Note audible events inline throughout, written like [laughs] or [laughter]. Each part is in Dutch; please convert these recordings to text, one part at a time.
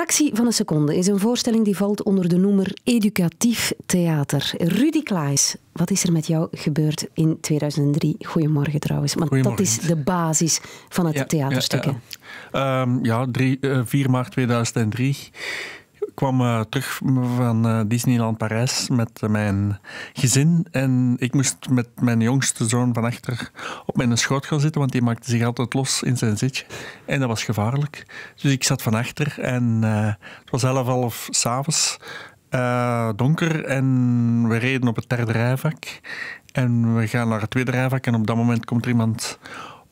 fractie van een seconde is een voorstelling die valt onder de noemer educatief theater. Rudy Klaes, wat is er met jou gebeurd in 2003? Goedemorgen trouwens, want dat is de basis van het ja, Ja, ja. 4 ehm, eh, maart 2003 kwam eh, terug van eh, Disneyland Parijs met eh, mijn gezin. En ik moest met mijn jongste zoon van achter op mijn schoot gaan zitten, want die maakte zich altijd los in zijn zitje. En dat was gevaarlijk. Dus ik zat van achter en het was elf, half s'avonds. donker en we reden op het derde rijvak. En we gaan naar het tweede rijvak en op dat moment komt er iemand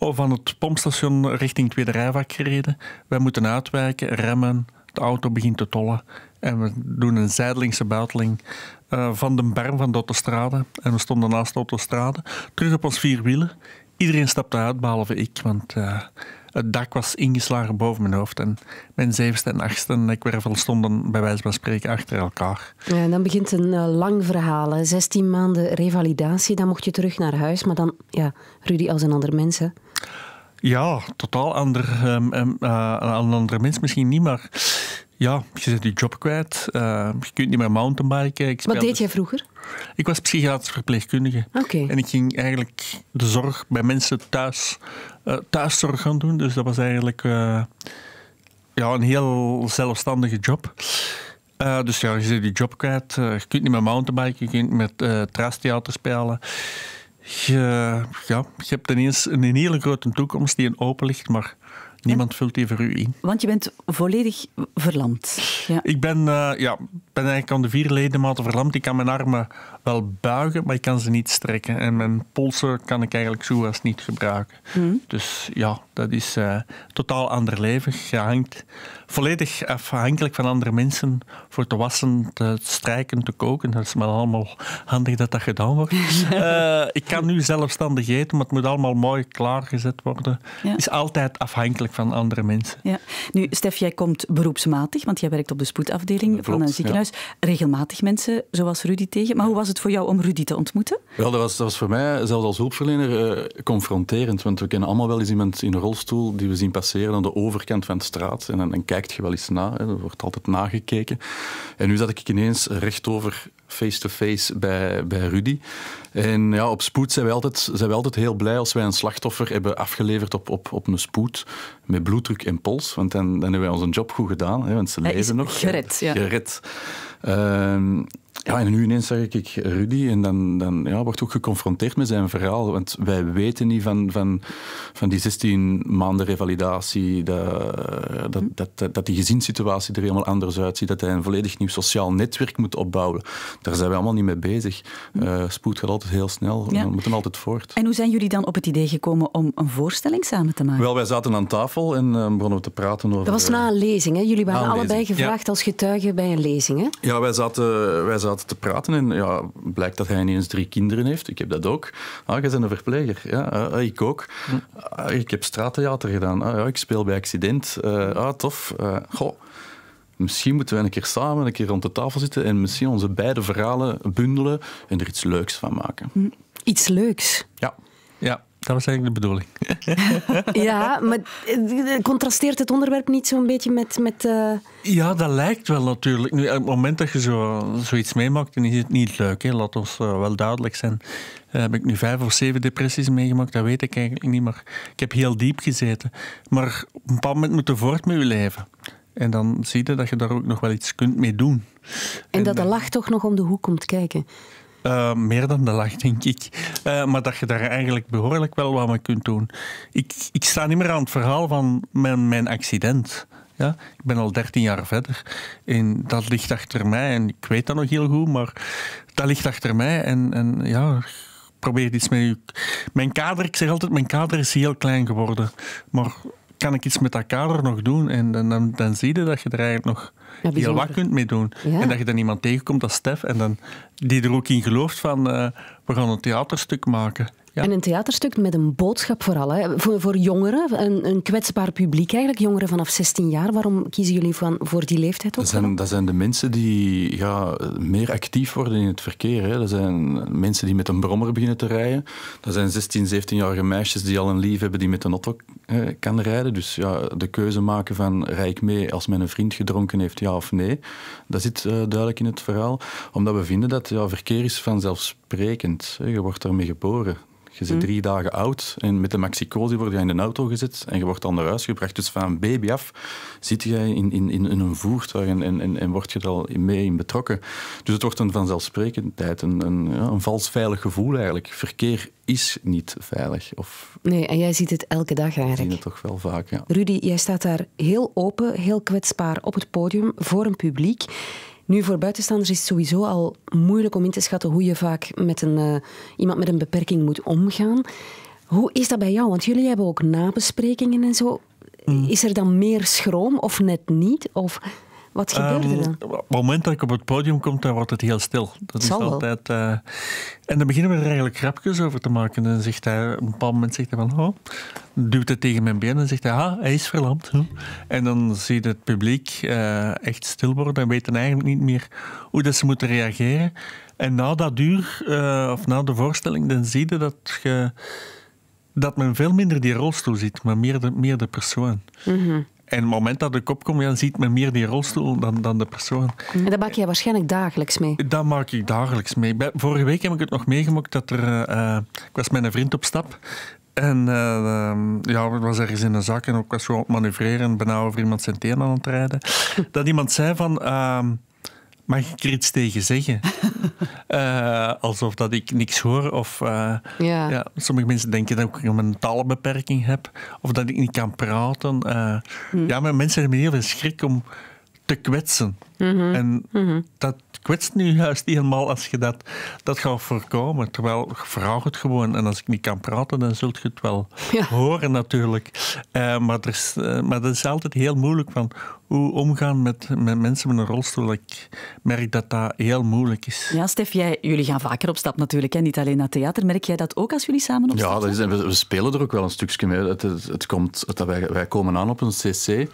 van het pompstation richting tweede rijvak gereden. Wij moeten uitwijken, remmen auto begint te tollen. En we doen een zijdelingse buiteling eh, van de berm van de autostrade. En we stonden naast de autostrade. Terug op ons vier wielen. Iedereen stapte uit, behalve ik. Want eh, het dak was ingeslagen boven mijn hoofd. En mijn zevende en achtste nekwervel stonden bij wijze van spreken achter elkaar. Ja, en dan begint een eh, lang verhaal. 16 maanden revalidatie, dan mocht je terug naar huis. Maar dan, ja, Rudy als een ander mens, hè? Ja, totaal ander, um, een ander mens misschien niet, maar ja, je zit je job kwijt. Eh, je kunt niet meer mountainbiken. Ik Wat deed jij vroeger? Ik was psychiatrisch verpleegkundige. En ik ging eigenlijk de zorg bij mensen thuis, uh, thuiszorg gaan doen. Dus dat was eigenlijk eh, ja, een heel zelfstandige job. dus ja, je zit je job kwijt. je kunt niet meer mountainbiken. Je kunt met meer spelen. Je, ja, je hebt ineens een hele grote toekomst die een open ligt, maar Niemand vult die voor u in. Want je bent volledig verlamd. Ja. Ik ben, eh, ja, ben eigenlijk aan de vier ledematen verlamd. Ik kan mijn armen wel buigen, maar ik kan ze niet strekken. En mijn polsen kan ik eigenlijk zo niet gebruiken. Hmm. Dus ja, dat is eh, totaal ander leven. Je hangt volledig afhankelijk van andere mensen voor te wassen, te strijken, te koken. Dat is me allemaal handig dat dat gedaan wordt. [laughs] Eh, ik kan nu zelfstandig eten, maar het moet allemaal mooi klaargezet worden. is altijd afhankelijk van andere mensen. Ja. Nu, Stef, jij komt beroepsmatig, want jij werkt op de spoedafdeling van een ziekenhuis. Regelmatig mensen zoals Rudy tegen. Maar hoe was het voor jou om Rudy te ontmoeten? Wel, dat was, dat was voor mij, zelfs als hulpverlener, eh, confronterend. Want we kennen allemaal wel eens iemand in een rolstoel die we zien passeren aan de overkant van de straat. En dan, kijk kijkt je wel eens na. Hè. Er wordt altijd nagekeken. En nu zat ik ineens recht over face-to-face bij, bij Rudy. En ja, op spoed zijn we, altijd, zijn wij altijd heel blij als wij een slachtoffer hebben afgeleverd op, op, op een spoed met bloeddruk en pols. Want dan, dan hebben wij onze job goed gedaan, hè, want ze leven nog. Gered, ja. Gered. Ehm, ja, en nu ineens zeg ik Rudy en dan, dan ja, wordt ook geconfronteerd met zijn verhaal. Want wij weten niet van, van, van die 16 maanden revalidatie, dat, dat, hm. dat, dat die gezinssituatie er helemaal anders uitziet, dat hij een volledig nieuw sociaal netwerk moet opbouwen. Daar zijn we allemaal niet mee bezig. Uh, spoed gaat altijd heel snel, we moeten altijd voort. En hoe zijn jullie dan op het idee gekomen om een voorstelling samen te maken? Wel, wij zaten aan tafel en uh, begonnen te praten over... Dat was na een eh, lezing, hè? Jullie waren allebei gevraagd als getuigen bij een lezing, hè? Ja, wij zaten... Wij zaten te praten en ja, blijkt dat hij ineens drie kinderen heeft. Ik heb dat ook. Ah, jij bent een verpleger. Ja, ah, ah, ik ook. Hm. Ah, ik heb straattheater gedaan. Ah, ja, ik speel bij accident. Eh, ah, tof. Uh, goh misschien moeten we een keer samen een keer rond de tafel zitten en misschien onze beide verhalen bundelen en er iets leuks van maken. Hm. Iets leuks? Ja. Dat was eigenlijk de bedoeling. [laughs] ja, maar eh, contrasteert het onderwerp niet zo'n beetje met... met eh, Ja, dat lijkt wel natuurlijk. Nu, op het moment dat je zo, zoiets meemaakt, dan is het niet leuk. Hè. Laat ons eh, wel duidelijk zijn. heb ik nu vijf of zeven depressies meegemaakt? Dat weet ik eigenlijk niet, maar ik heb heel diep gezeten. Maar op een bepaald moment moeten voort met je leven. En dan zie je dat je daar ook nog wel iets kunt mee doen. En, en dat de lach toch nog om de hoek komt kijken. Eh, meer dan de lach, denk ik. Eh, maar dat je daar eigenlijk behoorlijk wel wat mee kunt doen. Ik, ik sta niet meer aan het verhaal van mijn, mijn accident. Ja, ik ben al 13 jaar verder en dat ligt achter mij. En ik weet dat nog heel goed, maar dat ligt achter mij. En, en ja, probeer iets met Mijn kader, ik zeg altijd, mijn kader is heel klein geworden. Maar kan ik iets met dat kader nog doen? En dan, dan, dan zie je dat je er eigenlijk nog ja, die je wat kunt mee doen. En dat je dan iemand tegenkomt als Stef en dan, die er ook in gelooft van eh, we gaan een theaterstuk maken. Ja. En een theaterstuk met een boodschap vooral. Hè? Voor, jongeren, een, een, kwetsbaar publiek eigenlijk. Jongeren vanaf 16 jaar. Waarom kiezen jullie van, voor die leeftijd ook? Dat zijn, dat zijn de mensen die ja, meer actief worden in het verkeer. Hè? Dat zijn mensen die met een brommer beginnen te rijden. Dat zijn 16, 17-jarige meisjes die al een lief hebben die met een auto eh, kan rijden. Dus ja, de keuze maken van rij ik mee als mijn vriend gedronken heeft, ja of nee. Dat zit eh, duidelijk in het verhaal. Omdat we vinden dat ja, verkeer is vanzelfsprekend. Je wordt daarmee geboren. Je zit hm. drie dagen oud en met de maxicosi word je in de auto gezet en je wordt dan naar huis gebracht. Dus van baby af zit jij in, in, in een voertuig en, en, en word je er al mee in betrokken. Dus het wordt een vanzelfsprekendheid, een, een, ja, een vals veilig gevoel eigenlijk. Verkeer is niet veilig. Of nee, en jij ziet het elke dag eigenlijk. Ik zie het toch wel vaak, ja. Rudy, jij staat daar heel open, heel kwetsbaar op het podium voor een publiek. Nu, voor buitenstaanders is het sowieso al moeilijk om in te schatten hoe je vaak met een, eh, iemand met een beperking moet omgaan. Hoe is dat bij jou? Want jullie hebben ook nabesprekingen en zo. Mm. Is er dan meer schroom of net niet? Of... Wat gebeurde um, dan? Op het moment dat ik op het podium kom, dan wordt het heel stil. Dat is altijd. Uh, en dan beginnen we er eigenlijk grapjes over te maken. En dan zegt hij, op een bepaald moment zegt hij van, oh, duwt het tegen mijn been en zegt hij, ah, hij is verlamd. Hm. En dan ziet het publiek eh, echt stil worden en weten eigenlijk niet meer hoe dat ze moeten reageren. En na dat duur eh, of na de voorstelling, dan zie je dat je dat men veel minder die rolstoel ziet, maar meer de, meer de persoon. Mhm en het moment dat de kop komt, dan ziet men meer die rolstoel dan, dan de persoon. En daar maak jij waarschijnlijk dagelijks mee? Dat maak ik dagelijks mee. Vorige week heb ik het nog meegemaakt dat er... Eh, eh, ik was met een vriend op stap en uh, ja, het was ergens in een zak en ook was gewoon op manoeuvreren, benauwen over iemand zijn tenen aan het rijden. [laughs] Dat iemand zei van, ehm, mag ik er iets tegen zeggen? [laughs] Eh, alsof dat ik niks hoor. Of, eh, ja. sommige mensen denken dat ik een beperking heb. Of dat ik niet kan praten. Eh, hm. Ja, maar mensen hebben heel veel schrik om te kwetsen. En dat kwetst nu juist helemaal als je dat, dat gaat voorkomen. Terwijl, vraag het gewoon. En als ik niet kan praten, dan zult je het wel [laughs] horen natuurlijk. Eh, maar, er is, eh, maar dat is altijd heel moeilijk van hoe omgaan met, met mensen met een rolstoel. Ik merk dat dat heel moeilijk is. Ja, Stef, jij, jullie gaan vaker op stap natuurlijk. Hè? Niet alleen naar theater. Merk jij dat ook als jullie samen op stap Ja, dat we, we, spelen er ook wel een stukje mee. het, het komt, wij, wij komen aan op een cc.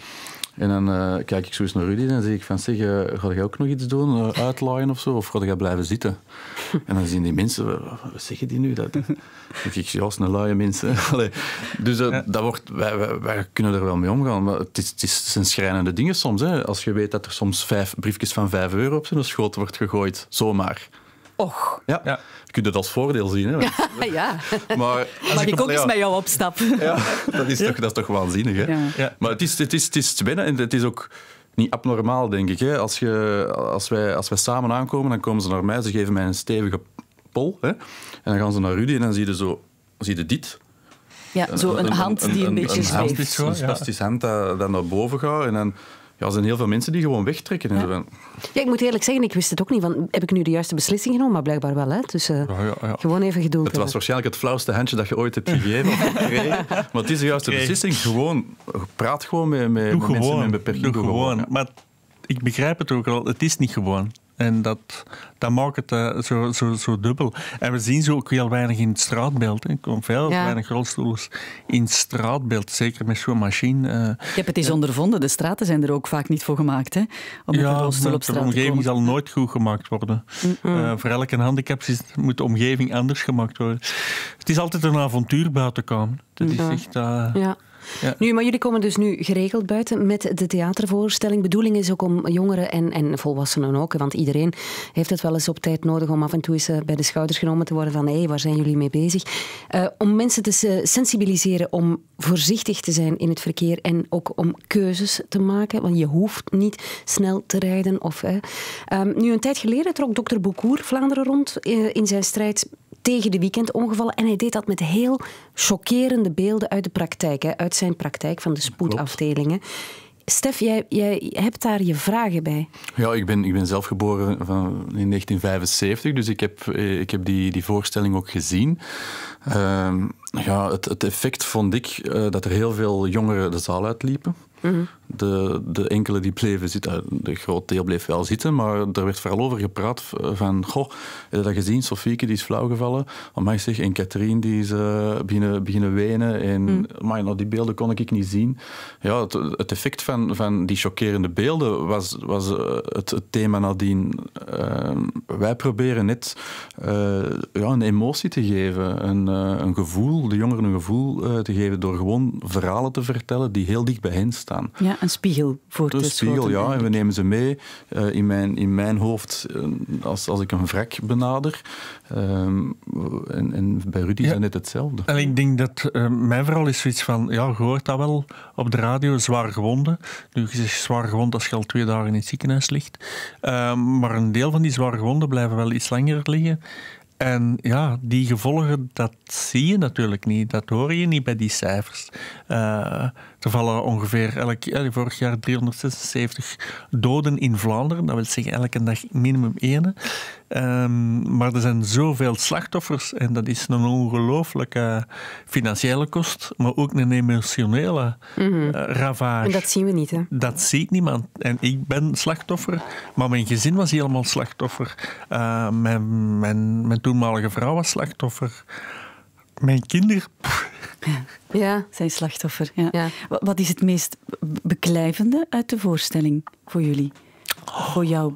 En dan eh, kijk ik zo eens naar Rudy en zeg ik van, zeg, eh, ga jij ook nog iets doen? Uh, uitlaaien of zo? Of ga jij blijven zitten? [laughs] en dan zien die mensen, wat zeggen die nu? Dat, [laughs] denk ik, juist een laaie mensen. [laughs] Dus dat wordt, wij, kunnen er wel mee omgaan. Maar het, is, het, is, zijn schrijnende dingen soms. Hè. Als je weet dat er soms vijf briefjes van vijf euro op zijn schoot wordt gegooid, zomaar. Och. Ja. Je kunt het als voordeel zien. Hè? [laughs] ja. [laughs] Maar, Mag ik ook eens met jou op ja, dat is toch, dat is toch waanzinnig. Hè? Ja. Maar het is, het, is, het is binnen en het is ook niet abnormaal, denk ik. Hè? Als, je, als, wij, als wij samen aankomen, dan komen ze naar mij, ze geven mij een stevige pol. Hè? En dan gaan ze naar Rudy en dan zie je, zo, zie je dit. Ja, zo een, hand die een, een, beetje zweeft. Een spastisch hand dat, naar boven gaat en dan ja, er zijn heel veel mensen die gewoon wegtrekken. in ja. Zo. ja, ik moet eerlijk zeggen, ik wist het ook niet. Van, heb ik nu de juiste beslissing genomen? Maar blijkbaar wel. Hè? Dus eh, gewoon even geduld Het was waarschijnlijk het flauwste handje dat je ooit hebt tv [laughs] gekregen. Maar het is de juiste beslissing. Gewoon, praat gewoon met, met, mensen met een Doe gewoon. Maar ik begrijp het ook al, het is niet gewoon. En dat, dat maakt het eh, zo, zo, zo dubbel. En we zien ze ook heel weinig in het straatbeeld. Hè. Er komen veel weinig rolstoelers in het straatbeeld. Zeker met zo'n machine. ik eh. heb het eens ondervonden. De straten zijn er ook vaak niet voor gemaakt. Hè? Om een rolstoel op straat de omgeving zal nooit goed gemaakt worden. Eh, voor elke handicap moet de omgeving anders gemaakt worden. Het is altijd een avontuur buiten komen. Dat is echt... ja. Nu, maar jullie komen dus nu geregeld buiten met de theatervoorstelling. Bedoeling is ook om jongeren en, en volwassenen ook, want iedereen heeft het wel eens op tijd nodig om af en toe eens eh, bij de schouders genomen te worden van hé, hey, waar zijn jullie mee bezig? Eh, om mensen te sensibiliseren om voorzichtig te zijn in het verkeer en ook om keuzes te maken, want je hoeft niet snel te rijden. Of, ehm, nu, een tijd geleden trok dokter Boekoer Vlaanderen rond eh, in zijn strijd tegen de weekendongevallen. En hij deed dat met heel chockerende beelden uit de praktijk, hè, uit zijn praktijk van de spoedafdelingen. Stef, jij, jij, hebt daar je vragen bij. Ja, ik ben, ik ben zelf geboren van, in 1975, dus ik heb, eh, ik heb die, die voorstelling ook gezien. Ehm, ja, het, het effect vond ik eh, dat er heel veel jongeren de zaal uitliepen. Mhm de, de enkele die bleven zitten, de groot deel bleef wel zitten, maar er werd vooral over gepraat eh, van, goh, heb je dat gezien? Sofieke die is flauwgevallen, amai zeg, en Catherine die is eh, beginnen, beginnen wenen en mm. die beelden kon ik niet zien. Ja, het, effect van, van die chockerende beelden was, was eh, het, thema nadien. Ehm, wij proberen net ja, een emotie te geven, een, een gevoel, de jongeren een gevoel te geven door gewoon verhalen te vertellen die heel dicht bij hen staan een spiegel voor te Een spiegel, ja. En we nemen ze mee. Eh, in, mijn, in mijn hoofd, eh, als, als ik een vrek benader. Ehm, en, en, bij Rudy ja. is net hetzelfde. En ik denk dat uh, eh, mijn vooral is zoiets van... Ja, je hoort dat wel op de radio, zwaar gewonden. Nu, je zegt zwaar gewond als je al twee dagen in het ziekenhuis ligt. Ehm, maar een deel van die zwaar gewonden blijven wel iets langer liggen. En ja, die gevolgen, dat zie je natuurlijk niet. Dat hoor je niet bij die cijfers. Uh, er vallen ongeveer elk, eh, vorig jaar 376 doden in Vlaanderen. Dat wil zeggen elke dag minimum één. Ehm, maar er zijn zoveel slachtoffers en dat is een ongelooflijke financiële kost, maar ook een emotionele mm ravage. En dat zien we niet, hè? Dat ziet niemand. En ik ben slachtoffer, maar mijn gezin was helemaal slachtoffer. Eh, mijn, mijn, mijn toenmalige vrouw was slachtoffer. Mijn kinderen. [laughs] Ja. Zijn slachtoffer. Ja. Wat is het meest beklijvende uit de voorstelling voor jullie? Oh. Voor jou,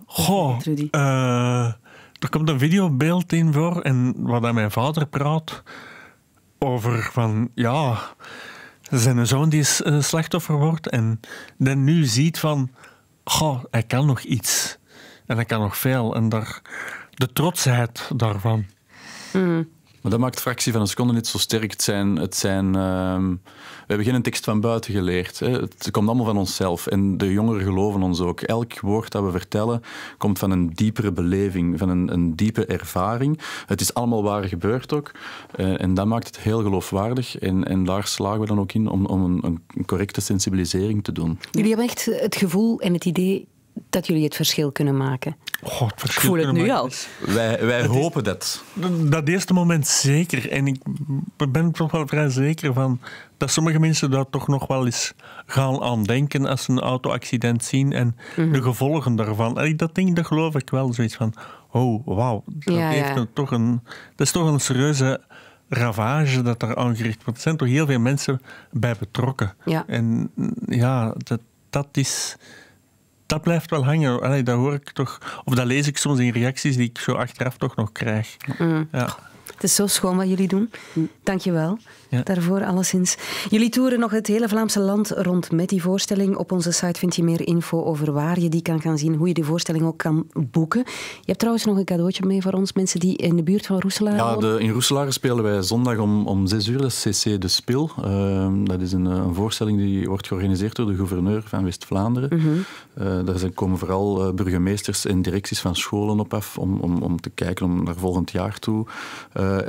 Trudy? Uh, eh, er komt een videobeeld in voor en wat mijn vader praat over van ja, zijn zoon die is, eh, slachtoffer wordt en dan nu ziet van goh, hij kan nog iets en hij kan nog veel en daar, de trotsheid daarvan. Mm. Maar dat maakt fractie van een seconde niet zo sterk. Het zijn, het zijn, ehm, we hebben geen tekst van buiten geleerd. Hè. Het komt allemaal van onszelf. En de jongeren geloven ons ook. Elk woord dat we vertellen komt van een diepere beleving, van een, een diepe ervaring. Het is allemaal waar gebeurd ook. Eh, en dat maakt het heel geloofwaardig. En, en daar slagen we dan ook in om, om een, een correcte sensibilisering te doen. Jullie hebben echt het gevoel en het idee dat jullie het verschil kunnen maken? verschil ik voel het nu maken. al. Wij, wij hopen dat. Dat eerste moment zeker. En ik ben er toch wel vrij zeker van dat sommige mensen daar toch nog wel eens gaan aan denken als ze een auto-accident zien en mhm. de gevolgen daarvan. En dat ding, dat geloof ik wel. Zoiets van, oh, wauw. Dat, heeft toch een, dat is toch een serieuze ravage dat er aangericht wordt. Er zijn toch heel veel mensen bij betrokken. Ja. En mm, ja, dat, dat is dat blijft wel hangen. dat hoor ik toch, of dat lees ik soms in reacties die ik zo achteraf toch nog krijg. Mm. Ja. Het is zo schoon wat jullie doen. Mm. Dank je wel daarvoor alleszins. Jullie toeren nog het hele Vlaamse land rond met die voorstelling. Op onze site vind je meer info over waar je die kan gaan zien, hoe je die voorstelling ook kan boeken. Je hebt trouwens nog een cadeautje mee voor ons, mensen die in de buurt van Roeselaar Ja, de, in Roeselaar spelen wij zondag om, om 6 uur, de CC De Spil. Ehm, dat is een, eh, een, voorstelling die wordt georganiseerd door de gouverneur van West-Vlaanderen. Mhm. Eh, daar zijn, komen vooral eh, burgemeesters en directies van scholen op af om, om, om te kijken om naar volgend jaar toe.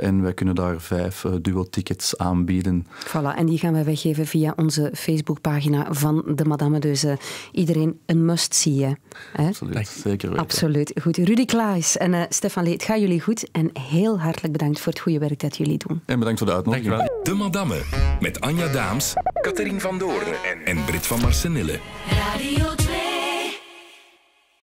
en wij kunnen daar vijf duo-tickets aan aanbieden. Voilà, en die gaan wij weggeven via onze Facebookpagina van de Madame. Dus iedereen een must-see. Absoluut, zeker Absoluut. Goed, Rudy Klaes en uh, Stefan Lee, het gaat jullie goed. En heel hartelijk bedankt voor het goede werk dat jullie doen. En bedankt voor de uitnodiging. De Madame, met Anja Daams, Catherine van Doorn en, Britt van Marsenille. Radio